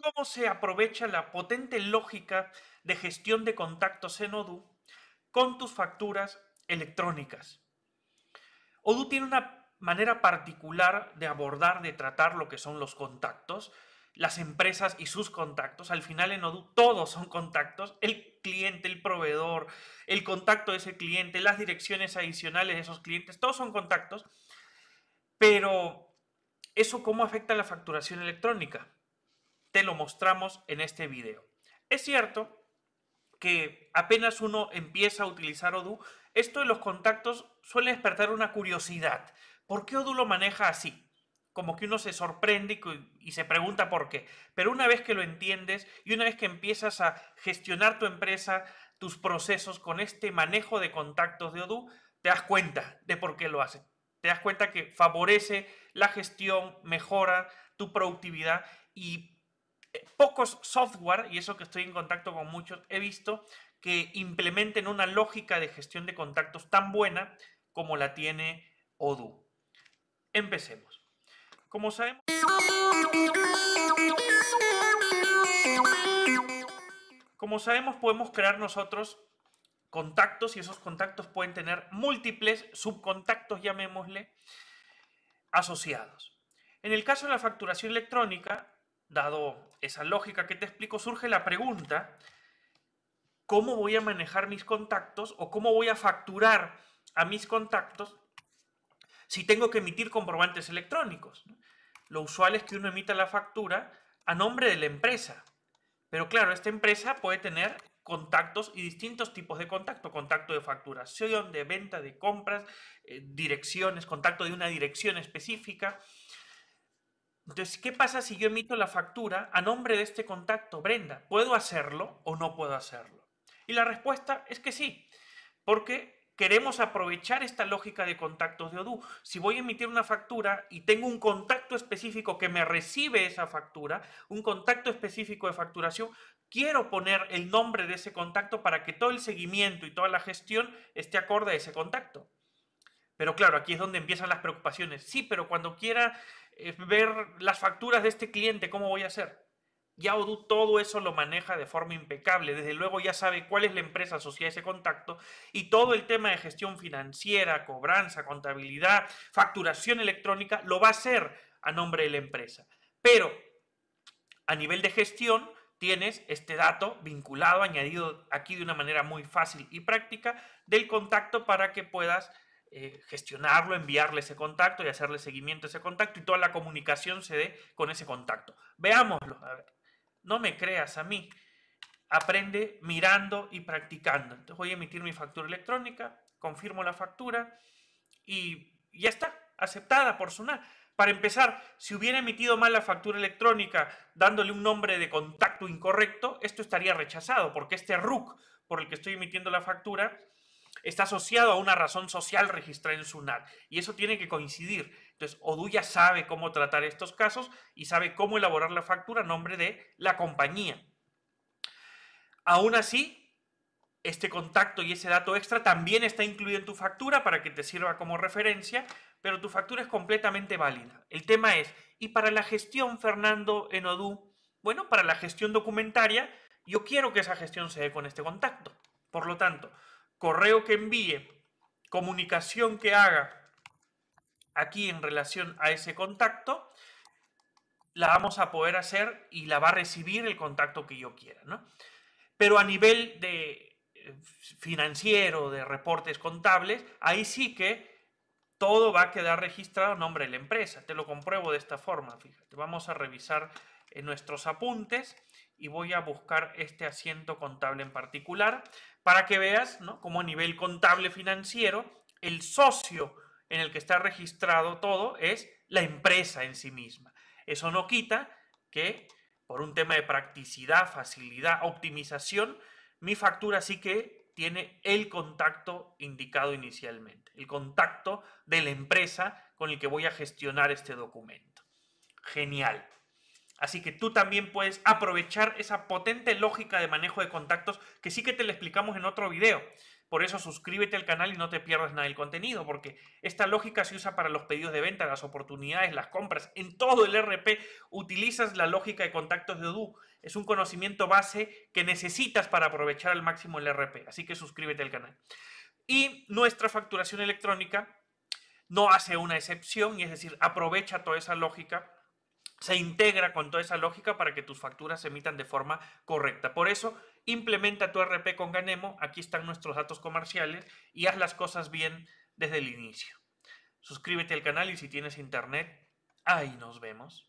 cómo se aprovecha la potente lógica de gestión de contactos en Odoo con tus facturas electrónicas. Odoo tiene una manera particular de abordar, de tratar lo que son los contactos, las empresas y sus contactos. Al final en Odoo todos son contactos, el cliente, el proveedor, el contacto de ese cliente, las direcciones adicionales de esos clientes, todos son contactos. Pero eso cómo afecta a la facturación electrónica te lo mostramos en este video. Es cierto que apenas uno empieza a utilizar Odoo, esto de los contactos suele despertar una curiosidad. ¿Por qué Odoo lo maneja así? Como que uno se sorprende y, se pregunta por qué. Pero una vez que lo entiendes y una vez que empiezas a gestionar tu empresa, tus procesos con este manejo de contactos de Odoo, te das cuenta de por qué lo hace. Te das cuenta que favorece la gestión, mejora tu productividad y pocos software, y eso que estoy en contacto con muchos, he visto que implementen una lógica de gestión de contactos tan buena como la tiene Odoo. Empecemos. Como sabemos... Como sabemos, podemos crear nosotros contactos y esos contactos pueden tener múltiples subcontactos, llamémosle, asociados. En el caso de la facturación electrónica, dado esa lógica que te explico, surge la pregunta, ¿cómo voy a manejar mis contactos o cómo voy a facturar a mis contactos si tengo que emitir comprobantes electrónicos? Lo usual es que uno emita la factura a nombre de la empresa, pero claro, esta empresa puede tener contactos y distintos tipos de contacto, contacto de facturación, de venta, de compras, eh, direcciones, contacto de una dirección específica. Entonces, ¿qué pasa si yo emito la factura a nombre de este contacto, Brenda? ¿Puedo hacerlo o no puedo hacerlo? Y la respuesta es que sí, porque queremos aprovechar esta lógica de contactos de ODU. Si voy a emitir una factura y tengo un contacto específico que me recibe esa factura, un contacto específico de facturación, quiero poner el nombre de ese contacto para que todo el seguimiento y toda la gestión esté acorde a ese contacto. Pero claro, aquí es donde empiezan las preocupaciones. Sí, pero cuando quiera eh, ver las facturas de este cliente, ¿cómo voy a hacer? Ya Odoo todo eso lo maneja de forma impecable. Desde luego ya sabe cuál es la empresa asociada a ese contacto y todo el tema de gestión financiera, cobranza, contabilidad, facturación electrónica lo va a hacer a nombre de la empresa. Pero a nivel de gestión tienes este dato vinculado, añadido aquí de una manera muy fácil y práctica del contacto para que puedas eh, gestionarlo, enviarle ese contacto y hacerle seguimiento a ese contacto y toda la comunicación se dé con ese contacto. Veámoslo. ver, no me creas a mí. Aprende mirando y practicando. Entonces voy a emitir mi factura electrónica, confirmo la factura y ya está, aceptada por SUNAT. Para empezar, si hubiera emitido mal la factura electrónica dándole un nombre de contacto incorrecto, esto estaría rechazado porque este RUC por el que estoy emitiendo la factura está asociado a una razón social registrada en SUNAT y eso tiene que coincidir. Entonces, ya sabe cómo tratar estos casos y sabe cómo elaborar la factura a nombre de la compañía. Aún así, este contacto y ese dato extra también está incluido en tu factura para que te sirva como referencia, pero tu factura es completamente válida. El tema es, ¿y para la gestión, Fernando, en Odu? Bueno, para la gestión documentaria, yo quiero que esa gestión se dé con este contacto. Por lo tanto, correo que envíe, comunicación que haga aquí en relación a ese contacto, la vamos a poder hacer y la va a recibir el contacto que yo quiera, ¿no? Pero a nivel de eh, financiero, de reportes contables, ahí sí que todo va a quedar registrado a nombre de la empresa. Te lo compruebo de esta forma, fíjate. Vamos a revisar en eh, nuestros apuntes y voy a buscar este asiento contable en particular para que veas ¿no? cómo a nivel contable financiero el socio en el que está registrado todo es la empresa en sí misma. Eso no quita que por un tema de practicidad, facilidad, optimización, mi factura sí que tiene el contacto indicado inicialmente, el contacto de la empresa con el que voy a gestionar este documento. Genial. Así que tú también puedes aprovechar esa potente lógica de manejo de contactos que sí que te la explicamos en otro video. Por eso suscríbete al canal y no te pierdas nada del contenido, porque esta lógica se usa para los pedidos de venta, las oportunidades, las compras. En todo el RP utilizas la lógica de contactos de Odoo. Es un conocimiento base que necesitas para aprovechar al máximo el RP. Así que suscríbete al canal. Y nuestra facturación electrónica no hace una excepción, y es decir, aprovecha toda esa lógica se integra con toda esa lógica para que tus facturas se emitan de forma correcta. Por eso, implementa tu RP con Ganemo, aquí están nuestros datos comerciales y haz las cosas bien desde el inicio. Suscríbete al canal y si tienes internet, ahí nos vemos.